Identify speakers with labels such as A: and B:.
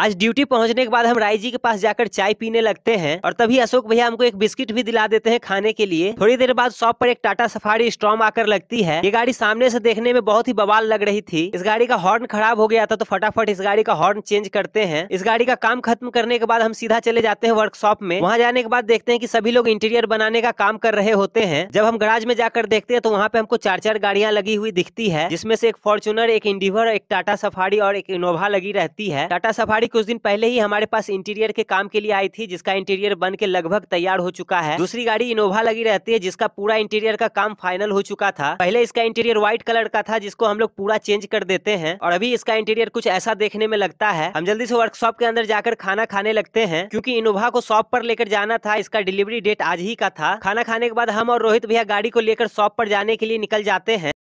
A: आज ड्यूटी पहुंचने के बाद हम राय जी के पास जाकर चाय पीने लगते हैं और तभी अशोक भैया हमको एक बिस्किट भी दिला देते हैं खाने के लिए थोड़ी देर बाद शॉप पर एक टाटा सफारी स्ट्रॉम आकर लगती है ये गाड़ी सामने से देखने में बहुत ही बवाल लग रही थी इस गाड़ी का हॉर्न खराब हो गया था तो फटाफट इस गाड़ी का हॉर्न चेंज करते हैं इस गाड़ी का काम खत्म करने के बाद हम सीधा चले जाते हैं वर्कशॉप में वहाँ जाने के बाद देखते हैं की सभी लोग इंटीरियर बनाने का काम कर रहे होते हैं जब हम गराज में जाकर देखते हैं तो वहाँ पे हमको चार चार गाड़ियाँ लगी हुई दिखती है जिसमे से एक फॉर्चुनर एक इंडिवर एक टाटा सफारी और एक इनोवा लगी रहती है टाटा सफारी गाड़ी कुछ दिन पहले ही हमारे पास इंटीरियर के काम के लिए आई थी जिसका इंटीरियर बन के लगभग तैयार हो चुका है दूसरी गाड़ी इनोवा लगी रहती है जिसका पूरा इंटीरियर का काम फाइनल हो चुका था पहले इसका इंटीरियर व्हाइट कलर का था जिसको हम लोग पूरा चेंज कर देते हैं और अभी इसका इंटीरियर कुछ ऐसा देखने में लगता है हम जल्दी से वर्कशॉप के अंदर जाकर खाना खाने लगते है क्यूँकी इनोवा को शॉप पर लेकर जाना था इसका डिलीवरी डेट आज ही का था खाना खाने के बाद हम और रोहित भैया गाड़ी को लेकर शॉप पर जाने के लिए निकल जाते हैं